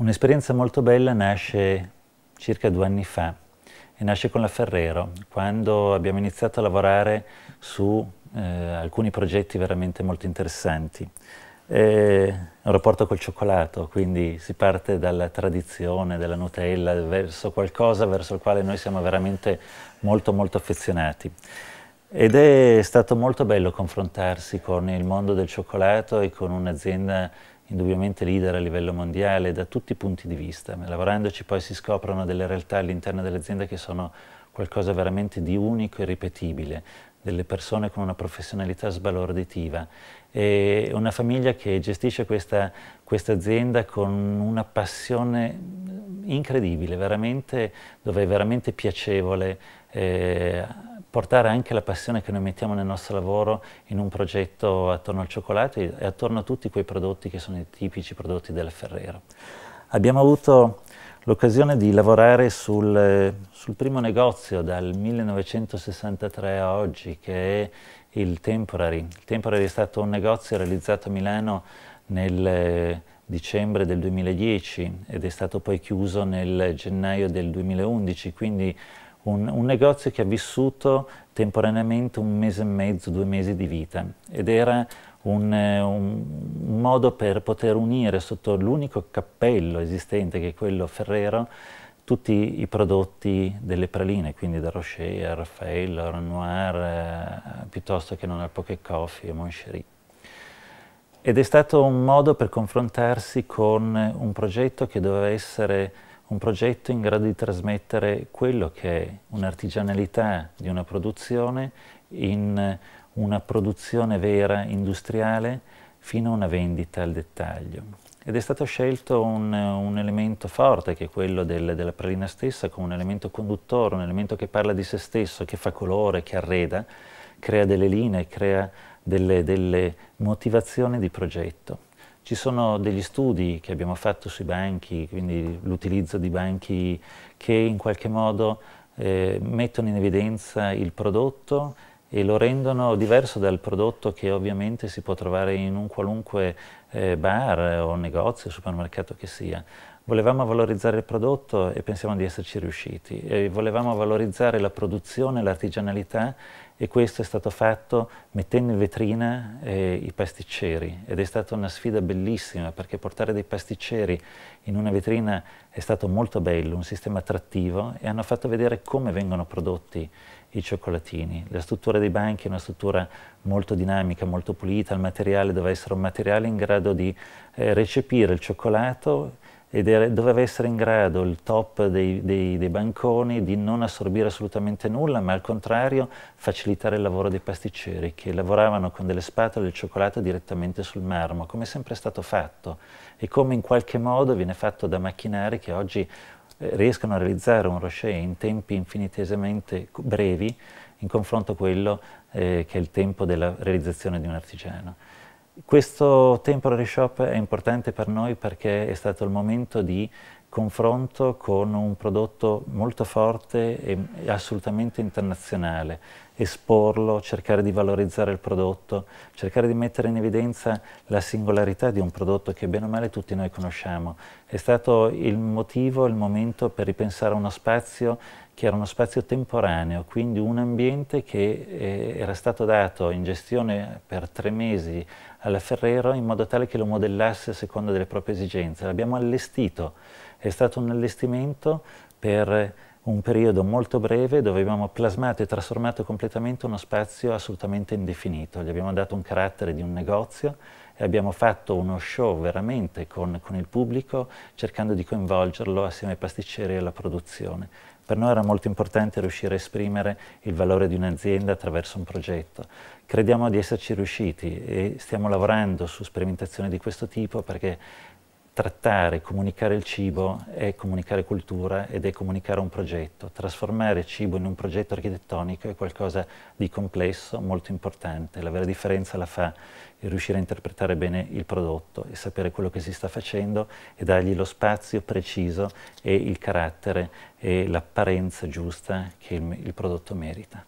Un'esperienza molto bella nasce circa due anni fa e nasce con la Ferrero, quando abbiamo iniziato a lavorare su eh, alcuni progetti veramente molto interessanti. Eh, è un rapporto col cioccolato, quindi si parte dalla tradizione della Nutella verso qualcosa verso il quale noi siamo veramente molto molto affezionati. Ed è stato molto bello confrontarsi con il mondo del cioccolato e con un'azienda indubbiamente leader a livello mondiale da tutti i punti di vista. Lavorandoci poi si scoprono delle realtà all'interno dell'azienda che sono qualcosa veramente di unico e ripetibile, delle persone con una professionalità sbalorditiva e una famiglia che gestisce questa, questa azienda con una passione incredibile, veramente, dove è veramente piacevole eh, portare anche la passione che noi mettiamo nel nostro lavoro in un progetto attorno al cioccolato e attorno a tutti quei prodotti che sono i tipici prodotti della Ferrero. Abbiamo avuto l'occasione di lavorare sul, sul, primo negozio dal 1963 a oggi, che è il Temporary. Il Temporary è stato un negozio realizzato a Milano nel dicembre del 2010 ed è stato poi chiuso nel gennaio del 2011, quindi un, un negozio che ha vissuto temporaneamente un mese e mezzo, due mesi di vita ed era eh, un, un, modo per poter unire sotto l'unico cappello esistente, che è quello Ferrero, tutti i prodotti delle praline, quindi da Rocher, a Raffaello, a Renoir, eh, piuttosto che non al Poké Coffee e Moncherie. Ed è stato un modo per confrontarsi con un progetto che doveva essere un progetto in grado di trasmettere quello che è un'artigianalità di una produzione in una produzione vera industriale fino a una vendita al dettaglio. Ed è stato scelto un, un elemento forte che è quello del, della pralina stessa come un elemento conduttore, un elemento che parla di se stesso, che fa colore, che arreda, crea delle linee, crea delle, delle motivazioni di progetto. Ci sono degli studi che abbiamo fatto sui banchi, quindi l'utilizzo di banchi che in qualche modo eh, mettono in evidenza il prodotto e lo rendono diverso dal prodotto che ovviamente si può trovare in un qualunque eh, bar o negozio, supermercato che sia volevamo valorizzare il prodotto e pensiamo di esserci riusciti, e volevamo valorizzare la produzione, l'artigianalità e questo è stato fatto mettendo in vetrina eh, i pasticceri ed è stata una sfida bellissima perché portare dei pasticceri in una vetrina è stato molto bello, un sistema attrattivo e hanno fatto vedere come vengono prodotti i cioccolatini. La struttura dei banchi è una struttura molto dinamica, molto pulita, il materiale doveva essere un materiale in grado di eh, recepire il cioccolato ed era, doveva essere in grado il top dei, dei, dei, banconi di non assorbire assolutamente nulla, ma al contrario facilitare il lavoro dei pasticceri che lavoravano con delle spatole del cioccolato direttamente sul marmo, come è sempre stato fatto e come in qualche modo viene fatto da macchinari che oggi eh, riescono a realizzare un rocher in tempi infinitesimamente brevi in confronto a quello eh, che è il tempo della realizzazione di un artigiano. Questo temporary shop è importante per noi perché è stato il momento di confronto con un prodotto molto forte e assolutamente internazionale, esporlo, cercare di valorizzare il prodotto, cercare di mettere in evidenza la singolarità di un prodotto che bene o male tutti noi conosciamo. È stato il motivo, il momento per ripensare a uno spazio che era uno spazio temporaneo, quindi un ambiente che eh, era stato dato in gestione per tre mesi alla Ferrero in modo tale che lo modellasse secondo delle proprie esigenze. L'abbiamo allestito è stato un allestimento per un periodo molto breve dove abbiamo plasmato e trasformato completamente uno spazio assolutamente indefinito. Gli abbiamo dato un carattere di un negozio e abbiamo fatto uno show veramente con, con il pubblico cercando di coinvolgerlo assieme ai pasticceri e alla produzione. Per noi era molto importante riuscire a esprimere il valore di un'azienda attraverso un progetto. Crediamo di esserci riusciti e stiamo lavorando su sperimentazioni di questo tipo perché trattare, comunicare il cibo è comunicare cultura ed è comunicare un progetto. Trasformare cibo in un progetto architettonico è qualcosa di complesso, molto importante. La vera differenza la fa il riuscire a interpretare bene il prodotto e sapere quello che si sta facendo e dargli lo spazio preciso e il carattere e l'apparenza giusta che il, il prodotto merita.